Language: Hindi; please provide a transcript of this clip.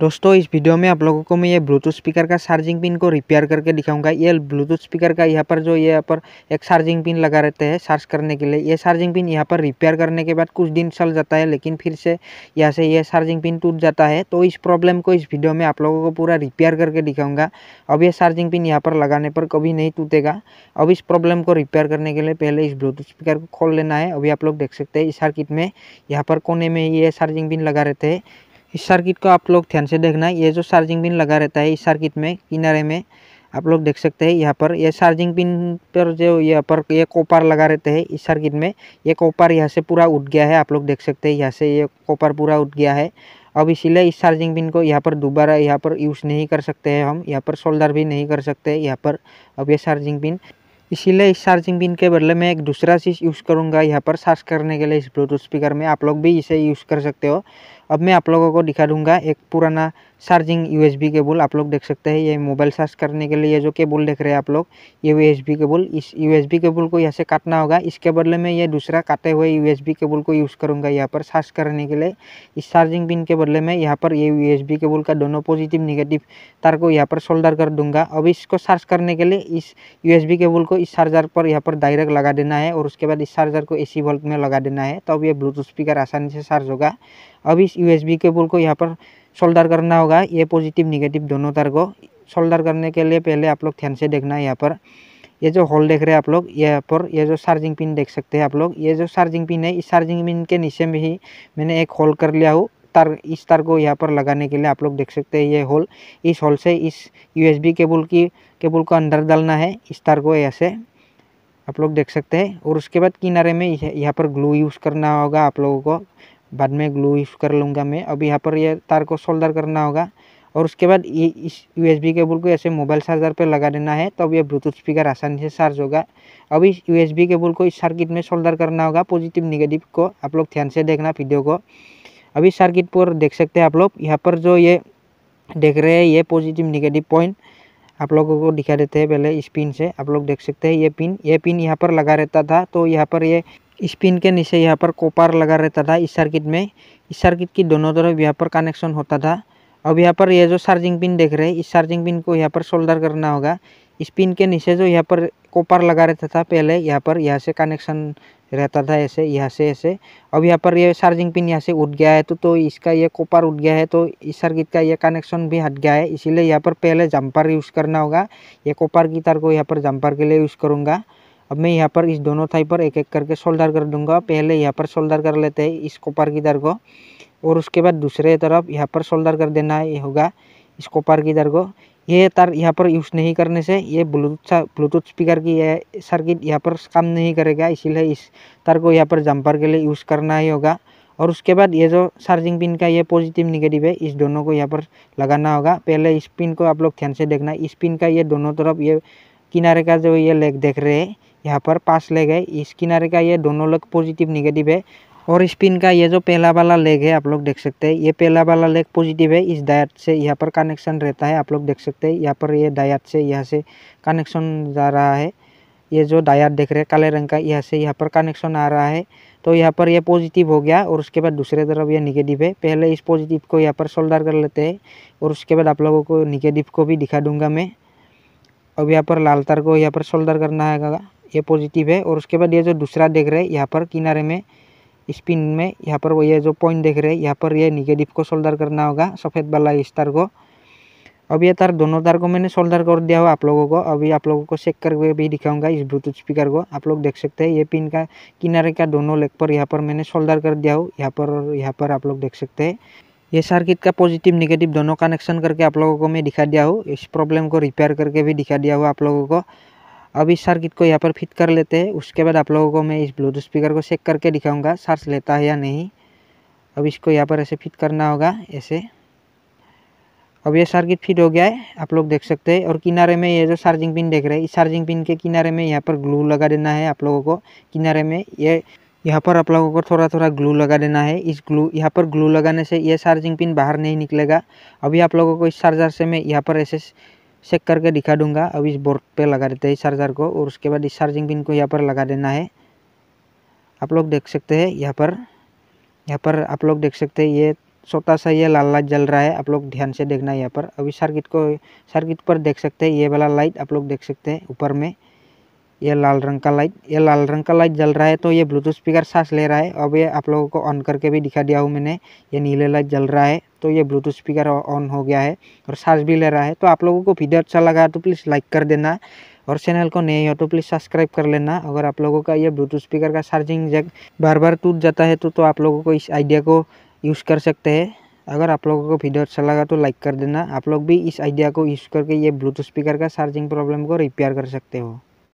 दोस्तों इस वीडियो में आप लोगों को मैं ये ब्लूटूथ स्पीकर का चार्जिंग पिन को रिपेयर करके दिखाऊंगा ये ब्लूटूथ स्पीकर का यहाँ पर जो यहाँ पर एक चार्जिंग पिन लगा रहते हैं चार्ज करने के लिए ये चार्जिंग पिन यहाँ पर रिपेयर करने के बाद कुछ दिन चल जाता है लेकिन फिर से यहाँ से ये चार्जिंग पिन टूट जाता है तो इस प्रॉब्लम को इस वीडियो में आप लोगों को पूरा रिपेयर करके दिखाऊँगा अब यह चार्जिंग पिन यहाँ पर लगाने पर कभी नहीं टूटेगा अब इस प्रॉब्लम को रिपेयर करने के लिए पहले इस ब्लूटूथ स्पीकर को खोल लेना है अभी आप लोग देख सकते हैं इस सर्किट में यहाँ पर कोने में ये चार्जिंग पिन लगा रहते हैं इस सर्किट को आप लोग ध्यान से देखना है ये जो चार्जिंग पिन लगा रहता है इस सर्किट में किनारे में आप लोग देख सकते हैं यहाँ पर ये चार्जिंग पिन पर जो यहाँ पर ये कोपर लगा रहते हैं इस सर्किट में ये कोपर यहाँ से पूरा उठ गया है आप लोग देख सकते हैं यहाँ से ये कोपर पूरा उठ गया है अब इसीलिए इस चार्जिंग पिन को यहाँ पर दोबारा यहाँ पर यूज़ नहीं कर सकते हैं हम यहाँ पर सोल्डर भी नहीं कर सकते यहाँ पर अब ये चार्जिंग पिन इसीलिए इस चार्जिंग पिन के बदले मैं एक दूसरा चीज़ यूज़ करूँगा यहाँ पर चार्ज करने के लिए इस ब्लूटूथ स्पीकर में आप लोग भी इसे यूज़ कर सकते हो अब मैं आप लोगों को दिखा दूंगा एक पुराना चार्जिंग यूएसबी केबल आप लोग देख सकते हैं ये मोबाइल चार्ज करने के लिए जो केबल देख रहे हैं आप लोग ये यू बी केबल इस यू बी केबल को यहाँ से काटना होगा इसके बदले में ये दूसरा काटे हुए यू बी केबल को यूज़ करूँगा यहाँ पर चार्ज करने के लिए इस चार्जिंग पिन के बदले में यहाँ पर ये यू बी केबल का दोनों पॉजिटिव निगेटिव तार को यहाँ पर सोल्डर कर दूंगा अब इसको चार्ज करने के लिए इस बी केबल को इस चार्जर पर यहाँ पर डायरेक्ट लगा देना है और उसके बाद इस चार्जर को सी वोल्ट में लगा देना है तब तो ये ब्लूटूथ स्पीकर आसानी से चार्ज होगा अब इस यूएसबी केबल को यहाँ पर सोल्डर करना होगा ये पॉजिटिव निगेटिव दोनों तार को सोल्डर करने के लिए पहले आप लोग ध्यान से देखना है यहाँ पर ये जो होल देख रहे हैं आप लोग यहाँ पर ये जो चार्जिंग पिन देख सकते हैं आप लोग ये जो चार्जिंग पिन है इस चार्जिंग पिन के नीचे में ही मैंने एक होल कर लिया हूँ तार इस तार को यहाँ पर लगाने के लिए आप लोग देख सकते हैं ये होल इस होल से इस यूएसबी केबल की केबल को अंदर डालना है इस तार को ऐसे आप लोग देख सकते हैं और उसके बाद किनारे में यहाँ पर ग्लू यूज़ करना होगा आप लोगों को बाद में ग्लू यूज़ कर लूँगा मैं अब यहाँ पर ये तार को सोल्डर करना होगा और उसके बाद ये इस यू एस बी केबल को ऐसे मोबाइल चार्जर पर लगा देना है तब ये ब्लूटूथ स्पीकर आसानी से चार्ज होगा अब इस यू एस बी केबल को इस सर्किट में सोल्डर करना होगा पॉजिटिव निगेटिव को आप लोग ध्यान से देखना वीडियो को अभी सर्किट पर देख सकते हैं आप लोग यहाँ पर जो ये देख रहे हैं ये पॉजिटिव निगेटिव पॉइंट आप लोगों को दिखा देते हैं पहले इस पिन से आप लोग देख सकते हैं ये पिन ये पिन यहाँ पर लगा रहता था तो यहाँ पर ये स्पिन के नीचे यहाँ पर कॉपर लगा रहता था इस सर्किट में इस सर्किट की दोनों तरफ यहाँ पर कनेक्शन होता था अब यहाँ पर यह जो चार्जिंग पिन देख रहे हैं इस चार्जिंग पिन को यहाँ पर सोल्डर करना होगा इस पिन के नीचे जो यहाँ पर कॉपर लगा रहता था पहले यहाँ पर यहाँ से कनेक्शन रहता था ऐसे यहाँ से ऐसे अब यहाँ पर यह चार्जिंग पिन यहाँ से उठ गया है तो तो इसका ये कॉपर उठ गया है तो इस सर्किट का ये कनेक्शन भी हट गया है इसीलिए यहाँ पर पहले जंपर यूज़ करना होगा ये कॉपर की तार को यहाँ पर जंपर के लिए यूज़ करूँगा अब मैं यहाँ पर इस दोनों थाई पर एक एक करके शोल्डर कर दूंगा पहले यहाँ पर शोल्डर कर लेते हैं इस कॉपर दर को और उसके बाद दूसरे तरफ यहाँ पर शोल्डर कर देना होगा इस कॉपर दर को ये तार यहाँ पर यूज़ नहीं करने से ये ब्लूटूथ ब्लूटूथ स्पीकर की सर्किट यहाँ पर काम नहीं करेगा इसीलिए इस तार को यहाँ पर जंपर के लिए यूज़ करना ही होगा और उसके बाद ये जो चार्जिंग पिन का ये पॉजिटिव निगेटिव है इस दोनों को यहाँ पर लगाना होगा पहले इस पिन को आप लोग ध्यान से देखना इस पिन का ये दोनों तरफ ये किनारे का जो ये लेग देख रहे हैं यहाँ पर पांच लेग है इस किनारे का ये दोनों लेग पॉजिटिव निगेटिव है और स्पिन का ये जो पहला वाला लेग है आप लोग देख सकते हैं ये पहला वाला लेग पॉजिटिव है इस डायट से यहाँ पर कनेक्शन रहता है आप लोग देख सकते हैं यहाँ पर ये डायट से यहाँ से कनेक्शन जा रहा है ये जो डायट देख रहे हैं काले रंग का यहाँ से यहाँ पर कनेक्शन आ रहा है तो यहाँ पर ये पॉजिटिव हो गया और उसके बाद दूसरे तरफ ये निगेटिव है पहले इस पॉजिटिव को यहाँ पर सोल्डर कर लेते हैं और उसके बाद आप लोगों को निगेटिव को भी दिखा दूंगा मैं अब यहाँ पर लाल तार को यहाँ पर शोल्डर करना है ये पॉजिटिव है और उसके बाद ये जो दूसरा देख रहे हैं यहाँ पर किनारे में स्पिन में यहाँ पर वो ये जो पॉइंट देख रहे हैं यहाँ पर ये निगेटिव को शोल्डर करना होगा सफ़ेद वाला इस तार को अब ये तार दोनों तार को मैंने शोल्डर कर दिया हुआ आप लोगों को अभी आप लोगों को चेक करके भी दिखाऊंगा इस ब्लूटूथ स्पीकर को आप लोग देख सकते हैं ये पिन का किनारे का दोनों लेग पर यहाँ पर मैंने शोल्डर कर दिया हूँ यहाँ पर यहाँ पर आप लोग देख सकते हैं ये सर्किट का पॉजिटिव नेगेटिव दोनों कनेक्शन करके आप लोगों को मैं दिखा दिया हूँ इस प्रॉब्लम को रिपेयर करके भी दिखा दिया हुआ आप लोगों को अब इस सर्किट को यहाँ पर फिट कर लेते हैं उसके बाद आप लोगों को मैं इस ब्लूटूथ स्पीकर को चेक करके दिखाऊंगा सर्च लेता है या नहीं अब इसको यहाँ पर ऐसे फिट करना होगा ऐसे अब ये सर्किट फिट हो गया है आप लोग देख सकते हैं और किनारे में ये जो चार्जिंग पिन देख रहे हैं इस चार्जिंग पिन के किनारे में यहाँ पर ग्लू लगा देना है आप लोगों को किनारे में ये यहाँ पर आप लोगों को थोड़ा थोड़ा ग्लू लगा देना है इस ग्लू यहाँ पर ग्लू लगाने से ये चार्जिंग पिन बाहर नहीं निकलेगा अभी आप लोगों को इस चार्जर से मैं यहाँ पर ऐसे चेक करके दिखा दूंगा अब इस बोर्ड पे लगा देते हैं चार्जर को और उसके बाद इस चार्जिंग पिन को यहाँ पर लगा देना है आप लोग देख सकते हैं यहाँ पर यहाँ पर आप लोग देख सकते हैं ये छोटा सा ये लाल लाइट जल रहा है आप लोग ध्यान से देखना है यहाँ पर अभी सर्किट को सर्किट पर देख सकते हैं ये वाला लाइट आप लोग देख सकते हैं ऊपर में ये लाल रंग का लाइट ये लाल रंग का लाइट जल रहा है तो ये ब्लूटूथ स्पीकर सांस ले रहा है अब ये आप लोगों को ऑन करके भी दिखा दिया हूँ मैंने ये नीले लाइट जल रहा है तो ये ब्लूटूथ स्पीकर ऑन हो गया है और सांस भी ले रहा है तो आप लोगों को वीडियो अच्छा लगा तो प्लीज़ लाइक कर देना और चैनल को नए हो तो प्लीज़ सब्सक्राइब कर लेना अगर आप लोगों का ये ब्लूटूथ स्पीकर का चार्जिंग जैक बार बार टूट जाता है तो, तो आप लोगों को इस आइडिया को यूज़ कर सकते हैं अगर आप लोगों को वीडियो अच्छा लगा तो लाइक कर देना आप लोग भी इस आइडिया को यूज़ करके ये ब्लूटूथ स्पीकर का चार्जिंग प्रॉब्लम को रिपेयर कर सकते हो